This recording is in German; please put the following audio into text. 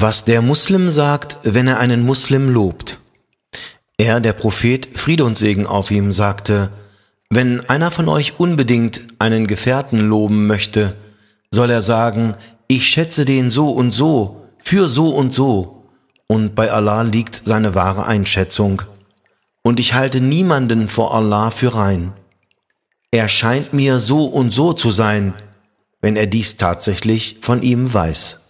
Was der Muslim sagt, wenn er einen Muslim lobt. Er, der Prophet, Friede und Segen auf ihm, sagte, wenn einer von euch unbedingt einen Gefährten loben möchte, soll er sagen, ich schätze den so und so, für so und so, und bei Allah liegt seine wahre Einschätzung. Und ich halte niemanden vor Allah für rein. Er scheint mir so und so zu sein, wenn er dies tatsächlich von ihm weiß.